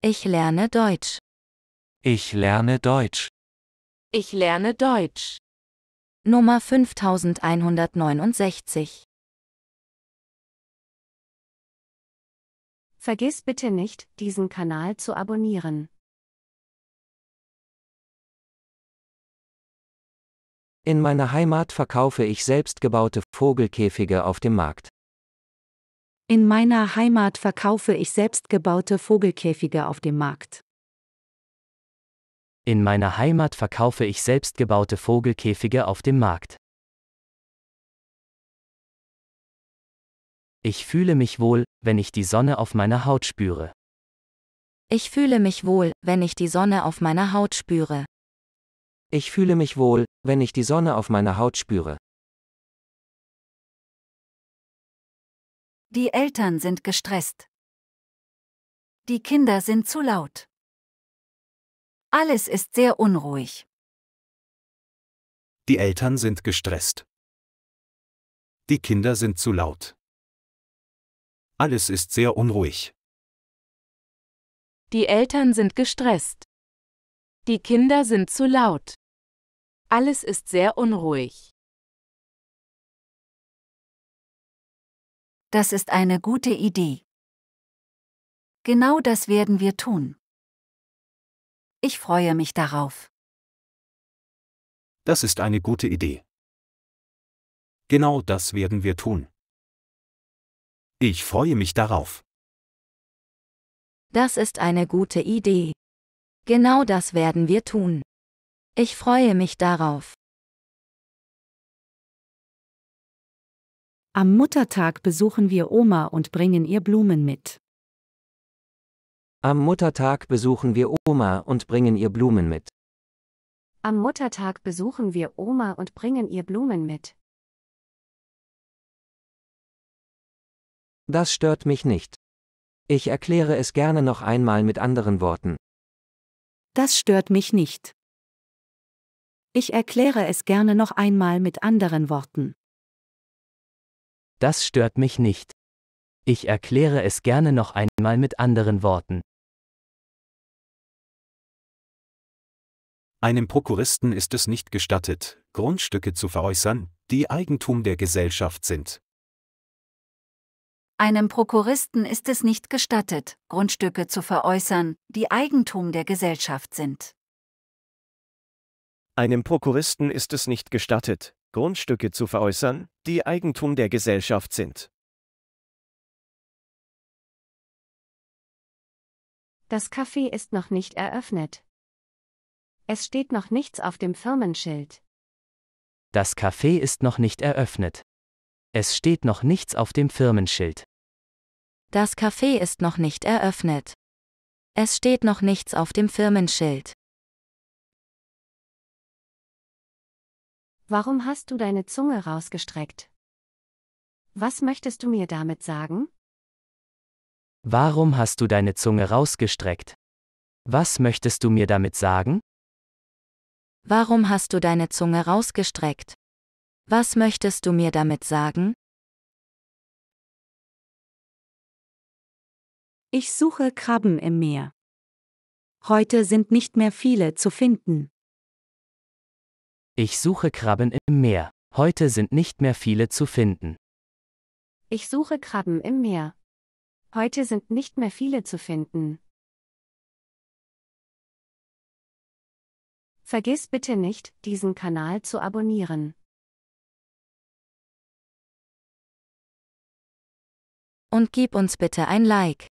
Ich lerne Deutsch. Ich lerne Deutsch. Ich lerne Deutsch. Nummer 5169. Vergiss bitte nicht, diesen Kanal zu abonnieren. In meiner Heimat verkaufe ich selbstgebaute Vogelkäfige auf dem Markt. In meiner Heimat verkaufe ich selbstgebaute Vogelkäfige auf dem Markt. In meiner Heimat verkaufe ich selbstgebaute Vogelkäfige auf dem Markt. Ich fühle mich wohl, wenn ich die Sonne auf meiner Haut spüre. Ich fühle mich wohl, wenn ich die Sonne auf meiner Haut spüre. Ich fühle mich wohl, wenn ich die Sonne auf meiner Haut spüre. Die Eltern sind gestresst. Die Kinder sind zu laut. Alles ist sehr unruhig. Die Eltern sind gestresst. Die Kinder sind zu laut. Alles ist sehr unruhig. Die Eltern sind gestresst. Die Kinder sind zu laut. Alles ist sehr unruhig. Das ist eine gute Idee. Genau das werden wir tun. Ich freue mich darauf. Das ist eine gute Idee. Genau das werden wir tun. Ich freue mich darauf. Das ist eine gute Idee. Genau das werden wir tun. Ich freue mich darauf. Am Muttertag besuchen wir Oma und bringen ihr Blumen mit. Am Muttertag besuchen wir Oma und bringen ihr Blumen mit. Am Muttertag besuchen wir Oma und bringen ihr Blumen mit. Das stört mich nicht. Ich erkläre es gerne noch einmal mit anderen Worten. Das stört mich nicht. Ich erkläre es gerne noch einmal mit anderen Worten. Das stört mich nicht. Ich erkläre es gerne noch einmal mit anderen Worten. Einem Prokuristen ist es nicht gestattet, Grundstücke zu veräußern, die Eigentum der Gesellschaft sind. Einem Prokuristen ist es nicht gestattet, Grundstücke zu veräußern, die Eigentum der Gesellschaft sind. Einem Prokuristen ist es nicht gestattet, Grundstücke zu veräußern, die Eigentum der Gesellschaft sind. Das Café ist noch nicht eröffnet. Es steht noch nichts auf dem Firmenschild. Das Café ist noch nicht eröffnet. Es steht noch nichts auf dem Firmenschild. Das Café ist noch nicht eröffnet. Es steht noch nichts auf dem Firmenschild. Warum hast du deine Zunge rausgestreckt? Was möchtest du mir damit sagen? Warum hast du deine Zunge rausgestreckt? Was möchtest du mir damit sagen? Warum hast du deine Zunge rausgestreckt? Was möchtest du mir damit sagen? Ich suche Krabben im Meer. Heute sind nicht mehr viele zu finden. Ich suche Krabben im Meer. Heute sind nicht mehr viele zu finden. Ich suche Krabben im Meer. Heute sind nicht mehr viele zu finden. Vergiss bitte nicht, diesen Kanal zu abonnieren. Und gib uns bitte ein Like.